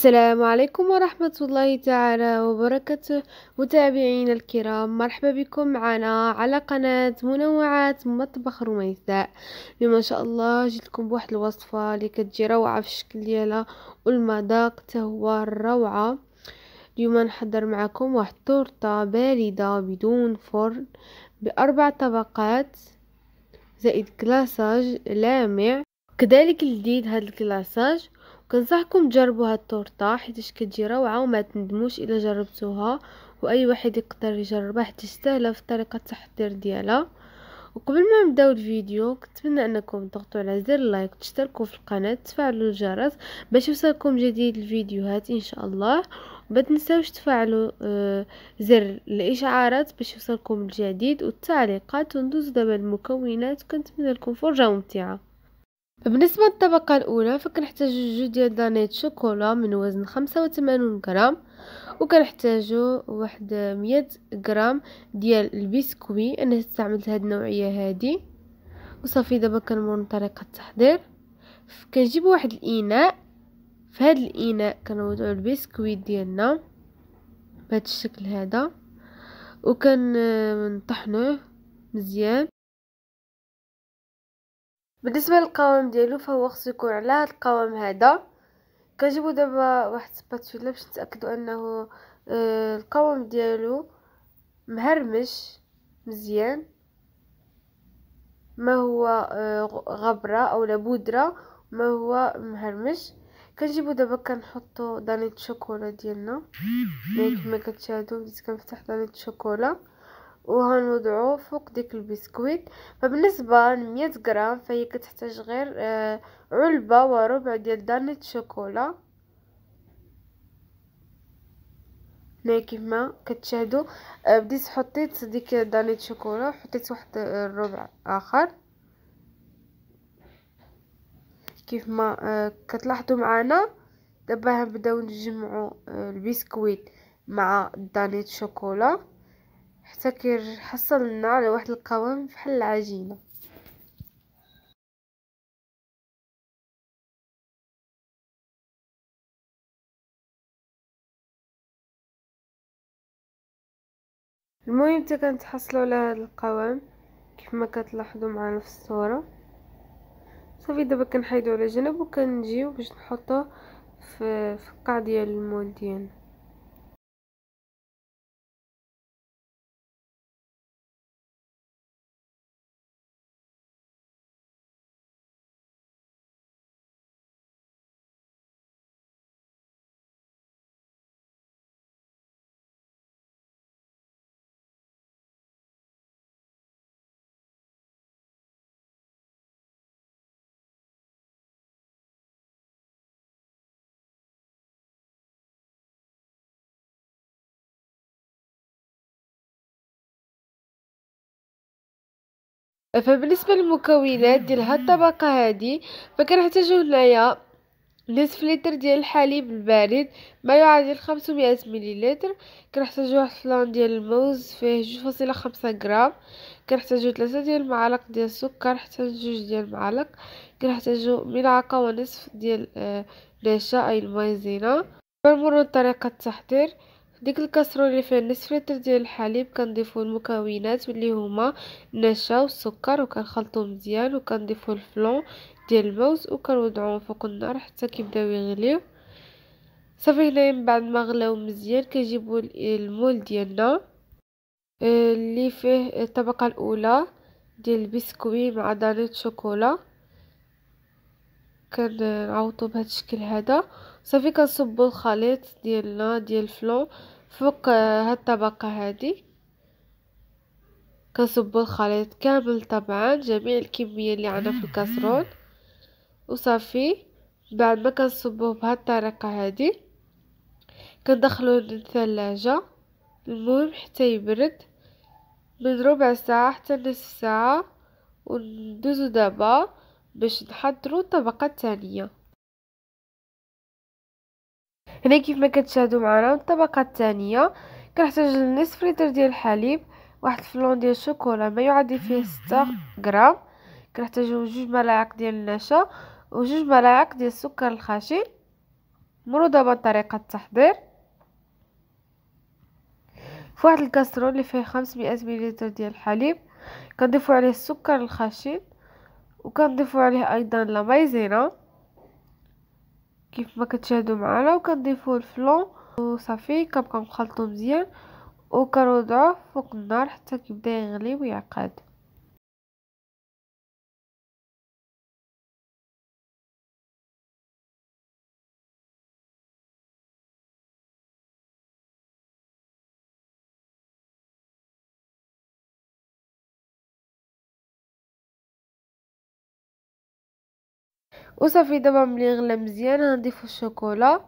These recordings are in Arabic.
السلام عليكم ورحمة الله تعالى وبركاته متابعينا الكرام مرحبا بكم معنا على قناة منوعات مطبخ رميساء اليوم ان شاء الله جيتكم بواحد الوصفة اللي كتجي روعة في الشكل ديالها والمذاق حتى هو روعة اليوم نحضر معكم واحد تورتة باردة بدون فرن بأربع طبقات زائد كلاساج لامع كذلك الجديد هاد الكلاساج كنصحكم تجربوا هاد التورته حيت كتجي روعه وما تندموش الا جربتوها واي واحد يقدر يجربها حيت تستاهل في طريقه التحضير ديالها وقبل ما نبداو الفيديو كنتمنى انكم تضغطوا على زر اللايك تشتركوا في القناه تفعلوا الجرس باش يوصلكم جديد الفيديوهات ان شاء الله وما تنساوش تفعلوا آه، زر الاشعارات باش يوصلكم الجديد والتعليقات وندوز دابا المكونات كنتمنى لكم فرجه ممتعه بالنسبة للطبقة الأولى فكنحتاجو جوج ديال دانيت شوكولا من وزن خمسة وثمانون غرام وكنحتاجو واحد مية غرام ديال البسكوي انا استعملت هاد النوعية هادي وصافي دابا كنمر طريقة التحضير كنجيب واحد الاناء في هاد الاناء كنوضعو البسكوي ديالنا بهاد الشكل هذا وكنطحنوه مزيان بالنسبه للقوام ديالو فهو خصو يكون على هاد القوام هذا كنجيبو دابا واحد سباتولا باش نتاكدو انه آه، القوام ديالو مهرمش مزيان ما هو آه غبره اولا بودره ما هو مهرمش كنجيبو دابا كنحطو دانيت الشوكولا ديالنا كما كتشاهدوا بديت كنفتح دانيت الشوكولا وهنوضعو فوق ديك البسكويت فبالنسبه لمية غرام فهي كتحتاج غير آه، علبه وربع ديال دانة شوكولا هنا كيفما كتشاهدو آه، بديت حطيت ديك دانة شوكولا حطيت واحد الربع آه، اخر كيف ما كتلاحظوا معنا دابا غنبداو نجمعوا البسكويت مع دانيت شوكولا احتكر حصلنا على واحد القوام بحال العجينه المهم حتى كنتحصلوا على هذا القوام ما كتلاحظوا معنا في الصوره صافي دابا كنحيدو على جنب وكنجيو باش نحطوه في القاع ديال المول ديالنا فبالنسبه للمكونات ديال هاد الطبقه هادي فكنحتاجو هنايا نصف لتر ديال الحليب البارد ما يعادل 500 مليلتر كنحتاجو واحد فلان ديال الموز فيه جوج فاصلة خمسة غرام كنحتاجو ثلاثة ديال المعالق ديال السكر حتى جوج ديال المعالق كنحتاجو ملعقه ونصف ديال آه، نشا اي المايزينا كنمرو طريقه التحضير ديك الكاسرول اللي فيها نصف لتر ديال الحليب كنضيفو المكونات واللي هما النشا والسكر وكنخلطو مزيان وكنضيفو الفلون ديال الموز وكنوضعوهم فوق النار حتى كيبداو يغليو صافي هنايا من بعد ما غلاو مزيان كنجيبو المول ديالنا آه، اللي فيه الطبقه الاولى ديال البسكوي مع دانيت شوكولا كنعوضو بهذا الشكل هذا صافي كنصبو الخليط ديالنا ديال الفلون فوق آه، هاد الطبقه هادي كنصبو الخليط كامل طبعا جميع الكميه اللي عندنا في الكاسرون وصافي بعد ما كنصبوه بهاد الطريقه هادي كندخلوه للثلاجه المهم حتى يبرد من ربع ساعه حتى نصف ساعه وندوزو دابا باش نحضروا الطبقه الثانيه هنا كيف ما كتشاهدوا معنا الطبقه الثانيه كنحتاج نصف لتر ديال الحليب واحد الفلون ديال الشوكولا ما يعادل فيه 6 غرام كنحتاجو جوج ملاعق ديال النشا وجوج ملاعق ديال السكر الخشن دابا طريقة التحضير في واحد الكاسرون اللي فيه 500 مليلتر ديال الحليب كنضيفو عليه السكر الخشن وكنضيفو عليه ايضا لا مايزينا كيف ما كتشاهدوا معنا وكنضيفوا الفلون وصافي كنبقاو مخلطو مزيان وكنوضعوه فوق النار حتى كيبدا يغلي ويعقد وصافي دابا ملي غلا مزيان غنضيفو الشوكولا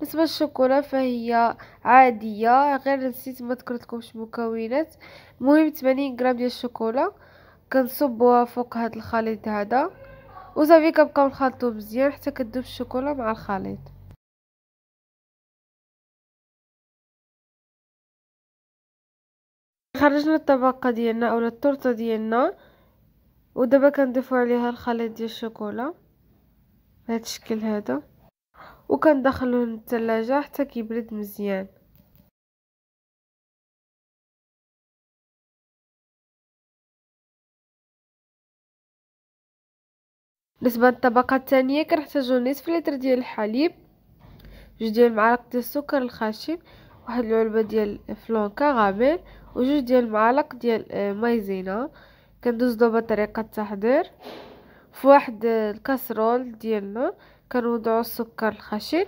بالنسبه للشوكولا فهي عاديه غير نسيت ما لكمش المكونات المهم 80 غرام ديال الشوكولا كنصبوها فوق هاد الخليط هذا وصافي كنبقاو نخلطو مزيان حتى كذوب الشوكولا مع الخليط خرجنا الطبقه ديالنا اولا التورته ديالنا ودابا كنضيفو عليها الخليط ديال الشوكولا بهذا الشكل هذا وكندخلوه للثلاجة حتى كيبرد مزيان بالنسبه للطبقه الثانيه كنحتاجو نصف لتر ديال الحليب جوج ديال المعالق ديال السكر الخشن واحد العلبه ديال فلون كراميل وجوج ديال المعالق ديال آه، مايزينا كندوز دابا طريقه التحضير في واحد الكاسرول ديالنا كنوضعو السكر الخشن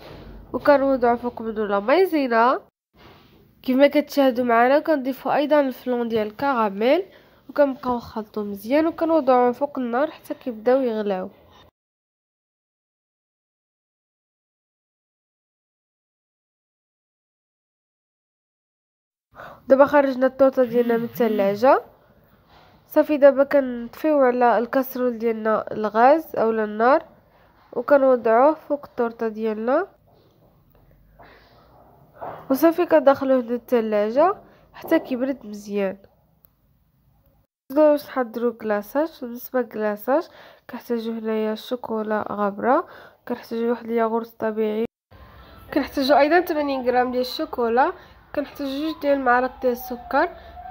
وكنوضعو فوق منو لا مايزينا كما كتشاهدوا معنا كنضيفو ايضا الفلون ديال الكراميل وكنبقاو نخلطو مزيان وكنوضعوهم فوق النار حتى كيبداو يغلاو دابا خرجنا الطوطه ديالنا من الثلاجه صافي دابا كنطفيو على الكاسرول ديالنا الغاز اولا النار وكنوضعوه فوق الطورطه ديالنا وصافي كندخلوه للثلاجه حتى كيبرد مزيان باش نحضروا كلاصاج بالنسبه لكلاصاج كنحتاجو هنايا الشوكولا غبره كنحتاجو واحد الياغورت طبيعي كنحتاجو ايضا 80 غرام ديال الشوكولا كنحتاجو جوج ديال المعالق ديال السكر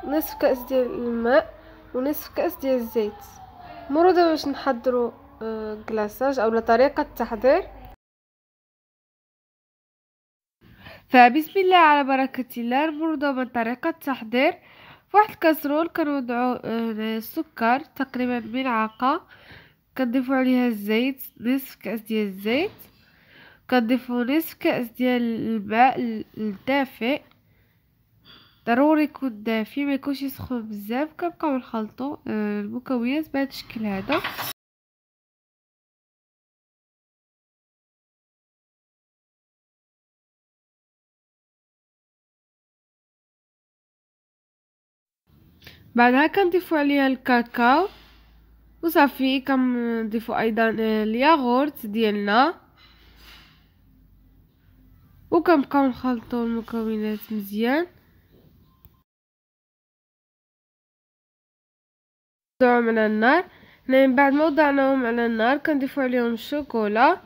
نصف كاس ديال الماء ونصف كاس ديال الزيت مرة دابا باش نحضروا آه، الكلاصاج اولا طريقه التحضير فبسم الله على بركه الله نمر دابا طريقه التحضير فواحد الكاسرول كنوضعوا آه، السكر تقريبا ملعقه كنضيفوا عليها الزيت نصف كاس ديال الزيت كنضيفوا نصف كاس ديال الماء الدافئ ضروري يكون دافي ما يكونش سخون بزاف كنبقاو نخلطو آه، المكونات بهذا الشكل هذا بعدها كنضيفو عليها الكاكاو وصافي كنضيفو ايضا آه، الياغورت ديالنا وكنبقاو نخلطو المكونات مزيان وضعهم على النار هنا من بعد ما وضعناهم على النار كنضيفو عليهم الشوكولا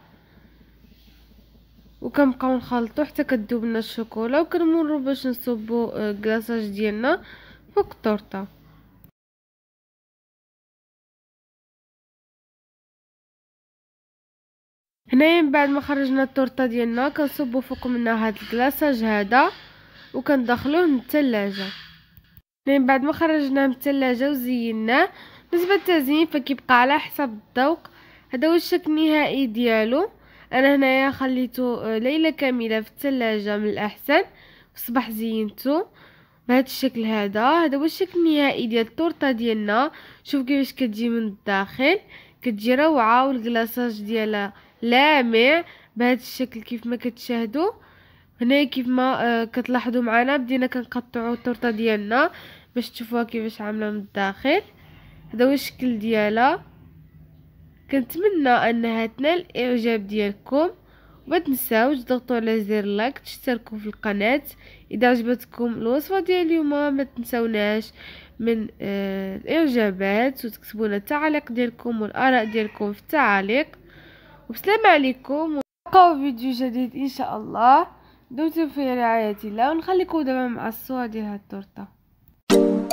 وكنبقاو نخلطو حتى كذوب لنا الشوكولا وكنمرو باش نصبو الكلاصاج آه، ديالنا فوق الطورطه هنايا من بعد ما خرجنا الطورطه ديالنا كنصبو فوق منها هاد الكلاصاج هذا وكندخلوه للثلاجه من بعد ما خرجناه من الثلاجة وزيناه بالنسبة للتزيين فكيبقى على حسب الذوق هذا هو الشكل النهائي ديالو انا هنايا خليته آه، ليله كامله في الثلاجه من الاحسن الصباح زينته بهذا الشكل هذا هذا هو الشكل النهائي ديال التورته ديالنا شوف كيفاش كتجي من الداخل كتجي روعه والكلاصاج ديالها لامع بهذا الشكل كيف ما كتشاهدوا هنا كيف ما آه، كتلاحظوا معنا بدينا كنقطعوا التورته ديالنا باش تشوفوها كيفاش عامله من الداخل هذا هو الشكل ديالها كنتمنى انها تنال الاعجاب ديالكم وما تنساوش تضغطوا على زر لايك تشتركوا في القناه اذا عجبتكم الوصفه ديال اليوم ما تنساوناش من آه، الاعجابات وتكتبوا لنا التعليق ديالكم والاراء ديالكم في التعاليق وبسلام عليكم ونلقاو فيديو جديد ان شاء الله دمتم في رعاية الله ونخليكم دابا مع الصور ديال هاد التورته